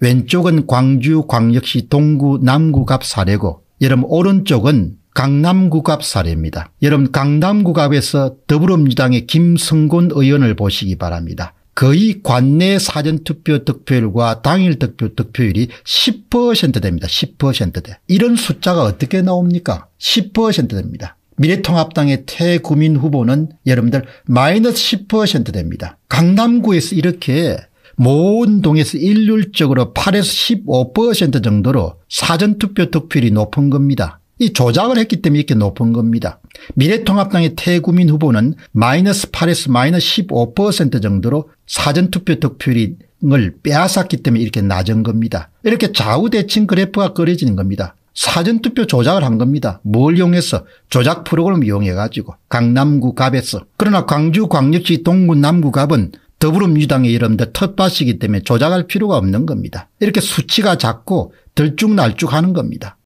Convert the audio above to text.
왼쪽은 광주광역시 동구 남구갑 사례고 여름 오른쪽은 강남구갑 사례입니다. 여름 강남구갑에서 더불어민주당의 김성곤 의원을 보시기 바랍니다. 거의 관내 사전투표 득표율과 당일 득표 득표율이 1 0됩니다 10%대. 이런 숫자가 어떻게 나옵니까? 10%대입니다. 미래통합당의 태구민 후보는 여러분들 마이너스 10%대입니다. 강남구에서 이렇게 모은 동에서 일률적으로 8에서 15% 정도로 사전투표 득표율이 높은 겁니다. 이 조작을 했기 때문에 이렇게 높은 겁니다. 미래통합당의 태구민 후보는 마이너스 8에서 마이너스 15% 정도로 사전투표 득표율을 빼앗았기 때문에 이렇게 낮은 겁니다. 이렇게 좌우대칭 그래프가 그려지는 겁니다. 사전투표 조작을 한 겁니다. 뭘 이용해서 조작 프로그램 이용해 가지고 강남구 갑에서 그러나 광주 광역시 동구 남구 갑은 더불어민주당의 이름인데 텃밭이기 때문에 조작할 필요가 없는 겁니다. 이렇게 수치가 작고 들쭉날쭉하는 겁니다.